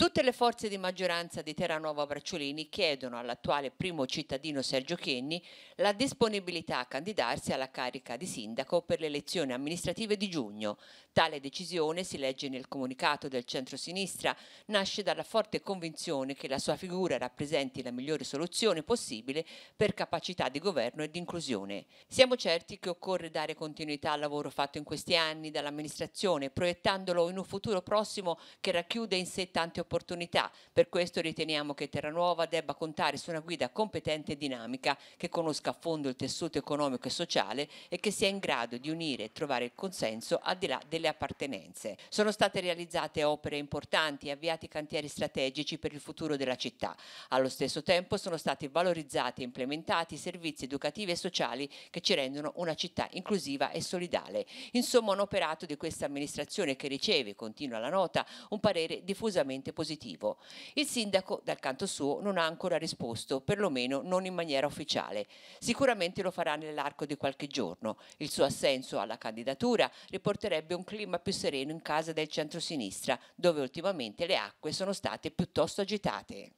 Tutte le forze di maggioranza di Terranova Bracciolini chiedono all'attuale primo cittadino Sergio Chenni la disponibilità a candidarsi alla carica di sindaco per le elezioni amministrative di giugno. Tale decisione, si legge nel comunicato del centro-sinistra, nasce dalla forte convinzione che la sua figura rappresenti la migliore soluzione possibile per capacità di governo e di inclusione. Siamo certi che occorre dare continuità al lavoro fatto in questi anni dall'amministrazione, proiettandolo in un futuro prossimo che racchiude in sé tante opportunità opportunità. Per questo riteniamo che Terranuova debba contare su una guida competente e dinamica che conosca a fondo il tessuto economico e sociale e che sia in grado di unire e trovare il consenso al di là delle appartenenze. Sono state realizzate opere importanti e avviati cantieri strategici per il futuro della città. Allo stesso tempo sono stati valorizzati e implementati servizi educativi e sociali che ci rendono una città inclusiva e solidale. Insomma un operato di questa amministrazione che riceve, continua la nota, un parere diffusamente positivo positivo. Il sindaco, dal canto suo, non ha ancora risposto, perlomeno non in maniera ufficiale. Sicuramente lo farà nell'arco di qualche giorno. Il suo assenso alla candidatura riporterebbe un clima più sereno in casa del centro-sinistra, dove ultimamente le acque sono state piuttosto agitate.